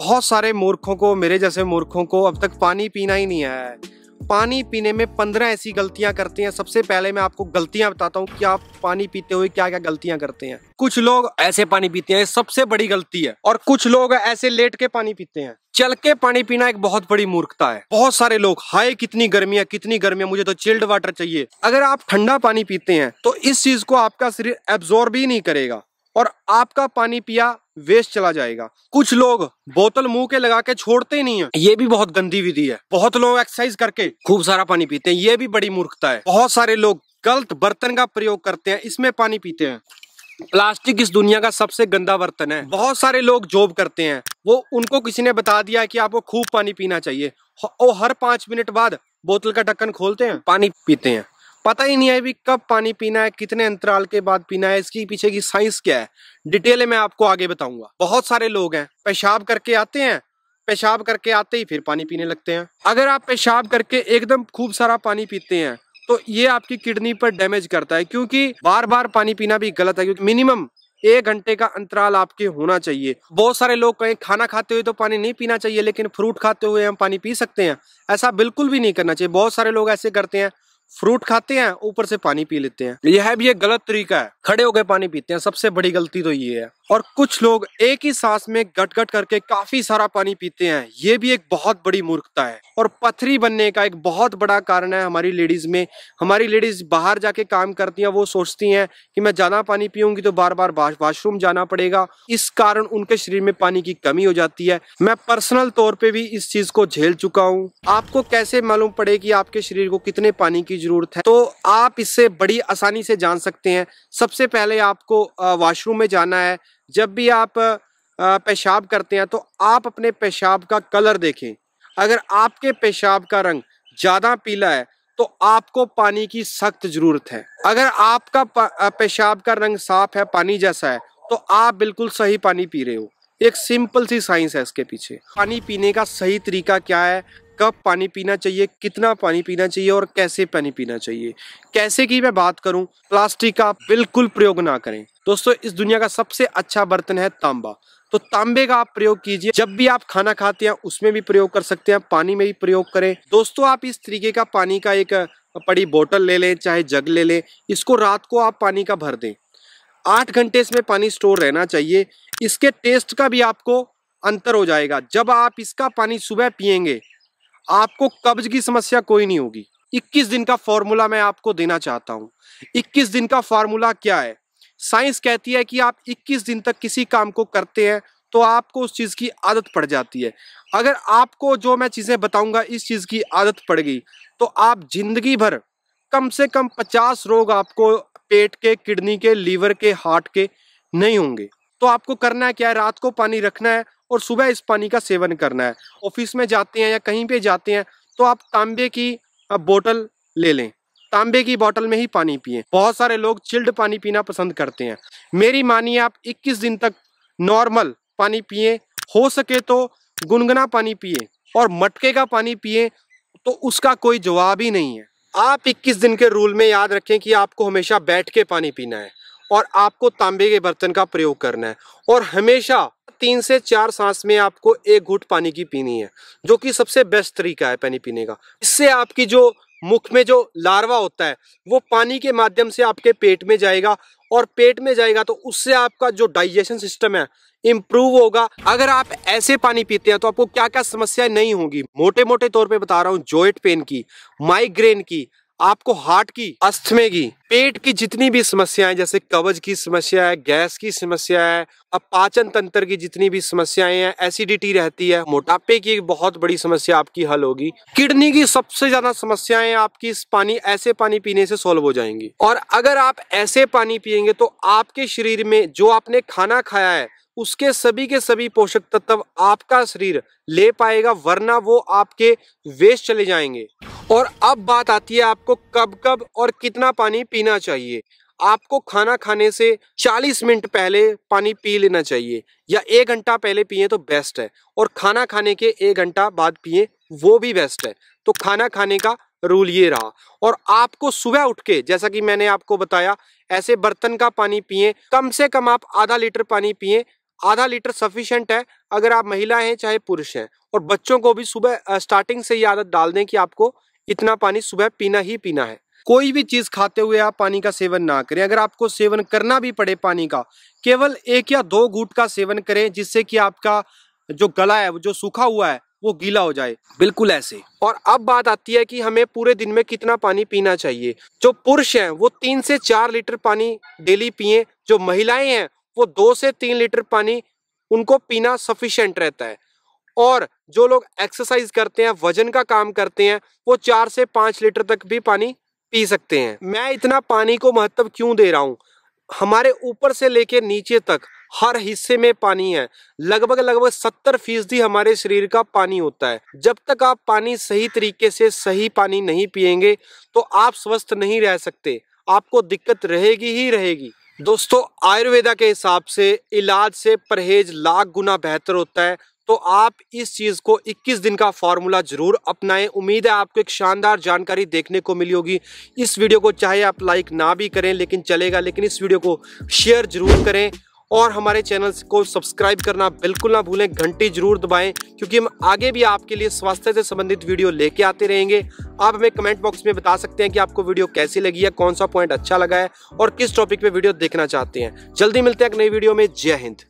बहुत सारे मूर्खों को मेरे जैसे मूर्खों को अब तक पानी पीना ही नहीं आया है पानी पीने में पंद्रह ऐसी गलतियां करते हैं सबसे पहले मैं आपको गलतियां बताता हूँ कि आप पानी पीते हुए क्या क्या गलतियां करते हैं कुछ लोग ऐसे पानी पीते हैं सबसे बड़ी गलती है और कुछ लोग ऐसे लेट के पानी पीते हैं चल के पानी पीना एक बहुत बड़ी मूर्खता है बहुत सारे लोग हाय कितनी गर्मी है कितनी गर्मी है मुझे तो चिल्ड वाटर चाहिए अगर आप ठंडा पानी पीते हैं तो इस चीज को आपका शरीर एब्जॉर्ब ही नहीं करेगा और आपका पानी पिया वेस्ट चला जाएगा कुछ लोग बोतल मुंह के लगा के छोड़ते ही नहीं है ये भी बहुत गंदी विधि है बहुत लोग एक्सरसाइज करके खूब सारा पानी पीते हैं ये भी बड़ी मूर्खता है बहुत सारे लोग गलत बर्तन का प्रयोग करते हैं इसमें पानी पीते हैं प्लास्टिक इस दुनिया का सबसे गंदा बर्तन है बहुत सारे लोग जॉब करते हैं वो उनको किसी ने बता दिया कि आपको खूब पानी पीना चाहिए और हर पांच मिनट बाद बोतल का ढक्कन खोलते हैं पानी पीते हैं पता ही नहीं है भी कब पानी पीना है कितने अंतराल के बाद पीना है इसकी पीछे की साइंस क्या है डिटेल मैं आपको आगे बताऊंगा बहुत सारे लोग हैं पेशाब करके आते हैं पेशाब करके आते ही फिर पानी पीने लगते हैं अगर आप पेशाब करके एकदम खूब सारा पानी पीते हैं तो ये आपकी किडनी पर डैमेज करता है क्योंकि बार बार पानी पीना भी गलत है क्योंकि मिनिमम एक घंटे का अंतराल आपके होना चाहिए बहुत सारे लोग कहें खाना खाते हुए तो पानी नहीं पीना चाहिए लेकिन फ्रूट खाते हुए हम पानी पी सकते हैं ऐसा बिल्कुल भी नहीं करना चाहिए बहुत सारे लोग ऐसे करते हैं फ्रूट खाते हैं ऊपर से पानी पी लेते हैं यह भी एक गलत तरीका है खड़े होकर पानी पीते हैं सबसे बड़ी गलती तो ये है और कुछ लोग एक ही सांस में गटगट करके काफी सारा पानी पीते हैं ये भी एक बहुत बड़ी मूर्खता है और पथरी बनने का एक बहुत बड़ा कारण है हमारी लेडीज में हमारी लेडीज बाहर जाके काम करती हैं वो सोचती हैं कि मैं ज्यादा पानी पीऊंगी तो बार बार वाशरूम जाना पड़ेगा इस कारण उनके शरीर में पानी की कमी हो जाती है मैं पर्सनल तौर पर भी इस चीज को झेल चुका हूँ आपको कैसे मालूम पड़े कि आपके शरीर को कितने पानी की जरूरत है तो आप इससे बड़ी आसानी से जान सकते हैं सबसे पहले आपको वाशरूम में जाना है जब भी आप पेशाब करते हैं तो आप अपने पेशाब का कलर देखें अगर आपके पेशाब का रंग ज़्यादा पीला है तो आपको पानी की सख्त ज़रूरत है अगर आपका पेशाब का रंग साफ है पानी जैसा है तो आप बिल्कुल सही पानी पी रहे हो एक सिंपल सी साइंस है इसके पीछे पानी पीने का सही तरीका क्या है कब पानी पीना चाहिए कितना पानी पीना चाहिए और कैसे पानी पीना चाहिए कैसे की मैं बात करूं प्लास्टिक का बिल्कुल प्रयोग ना करें दोस्तों इस दुनिया का सबसे अच्छा बर्तन है तांबा तो तांबे का आप प्रयोग कीजिए जब भी आप खाना खाते हैं उसमें भी प्रयोग कर सकते हैं पानी में भी प्रयोग करें दोस्तों आप इस तरीके का पानी का एक बड़ी बोतल ले लें चाहे जग ले लें इसको रात को आप पानी का भर दें आठ घंटे इसमें पानी स्टोर रहना चाहिए इसके टेस्ट का भी आपको अंतर हो जाएगा जब आप इसका पानी सुबह पियेंगे आपको कब्ज की समस्या कोई नहीं होगी 21 दिन का फॉर्मूला मैं आपको देना चाहता हूँ 21 दिन का फॉर्मूला क्या है साइंस कहती है कि आप 21 दिन तक किसी काम को करते हैं तो आपको उस चीज़ की आदत पड़ जाती है अगर आपको जो मैं चीज़ें बताऊंगा इस चीज़ की आदत पड़ गई तो आप जिंदगी भर कम से कम पचास रोग आपको पेट के किडनी के लीवर के हार्ट के नहीं होंगे तो आपको करना है क्या है रात को पानी रखना है और सुबह इस पानी का सेवन करना है ऑफिस में जाते हैं या कहीं पर जाते हैं तो आप तांबे की बोतल ले लें तांबे की बोतल में ही पानी पिए बहुत सारे लोग चिल्ड पानी पीना पसंद करते हैं मेरी मानिए आप 21 दिन तक नॉर्मल पानी पिए हो सके तो गुनगुना पानी पिए और मटके का पानी पिए तो उसका कोई जवाब ही नहीं है आप 21 दिन के रूल में याद रखें कि आपको हमेशा बैठ के पानी पीना है और आपको तांबे के बर्तन का प्रयोग करना है और हमेशा तीन से चार सांस में आपको एक घुट पानी की पीनी है जो कि सबसे बेस्ट तरीका है पानी पीने का इससे आपकी जो मुख में जो लार्वा होता है वो पानी के माध्यम से आपके पेट में जाएगा और पेट में जाएगा तो उससे आपका जो डाइजेशन सिस्टम है इम्प्रूव होगा अगर आप ऐसे पानी पीते हैं तो आपको क्या क्या समस्याएं नहीं होंगी मोटे मोटे तौर पे बता रहा हूँ जॉइंट पेन की माइग्रेन की आपको हार्ट की अस्थमे की पेट की जितनी भी समस्याएं जैसे कवच की समस्या है गैस की समस्या है अब पाचन तंत्र की जितनी भी समस्याएं हैं एसिडिटी रहती है मोटापे की एक बहुत बड़ी समस्या आपकी हल होगी किडनी की सबसे ज्यादा समस्याएं आपकी इस पानी ऐसे पानी पीने से सोल्व हो जाएंगी और अगर आप ऐसे पानी पियेंगे तो आपके शरीर में जो आपने खाना खाया है उसके सभी के सभी पोषक तत्व आपका शरीर ले पाएगा वरना वो आपके वेस्ट चले जाएंगे और अब बात आती है आपको कब कब और कितना पानी पीना चाहिए आपको खाना खाने से 40 मिनट पहले पानी पी लेना चाहिए या एक घंटा पहले पिए तो बेस्ट है और खाना खाने के एक घंटा बाद पिए वो भी बेस्ट है तो खाना खाने का रूल ये रहा और आपको सुबह उठ के जैसा कि मैंने आपको बताया ऐसे बर्तन का पानी पिए कम से कम आप आधा लीटर पानी पिए आधा लीटर सफिशेंट है अगर आप महिला हैं चाहे पुरुष हैं और बच्चों को भी सुबह स्टार्टिंग से ये आदत डाल दें कि आपको इतना पानी सुबह पीना ही पीना है कोई भी चीज खाते हुए आप पानी का सेवन ना करें अगर आपको सेवन करना भी पड़े पानी का केवल एक या दो घूट का सेवन करें जिससे कि आपका जो गला है जो सूखा हुआ है वो गीला हो जाए बिल्कुल ऐसे और अब बात आती है कि हमें पूरे दिन में कितना पानी पीना चाहिए जो पुरुष हैं वो तीन से चार लीटर पानी डेली पिए जो महिलाएं हैं वो दो से तीन लीटर पानी उनको पीना सफिशियंट रहता है और जो लोग एक्सरसाइज करते हैं वजन का काम करते हैं वो चार से पाँच लीटर तक भी पानी पी सकते हैं मैं इतना पानी को महत्व क्यों दे रहा हूँ हमारे ऊपर से लेके नीचे तक हर हिस्से में पानी है लगभग लगभग सत्तर फीसदी हमारे शरीर का पानी होता है जब तक आप पानी सही तरीके से सही पानी नहीं पियेंगे तो आप स्वस्थ नहीं रह सकते आपको दिक्कत रहेगी ही रहेगी दोस्तों आयुर्वेदा के हिसाब से इलाज से परहेज लाख गुना बेहतर होता है तो आप इस चीज़ को 21 दिन का फॉर्मूला ज़रूर अपनाएं उम्मीद है आपको एक शानदार जानकारी देखने को मिली होगी इस वीडियो को चाहे आप लाइक ना भी करें लेकिन चलेगा लेकिन इस वीडियो को शेयर ज़रूर करें और हमारे चैनल को सब्सक्राइब करना बिल्कुल ना भूलें घंटी जरूर दबाएं क्योंकि हम आगे भी आपके लिए स्वास्थ्य से संबंधित वीडियो लेके आते रहेंगे आप हमें कमेंट बॉक्स में बता सकते हैं कि आपको वीडियो कैसी लगी है कौन सा पॉइंट अच्छा लगा है और किस टॉपिक पे वीडियो देखना चाहते हैं जल्दी मिलते हैं एक नई वीडियो में जय हिंद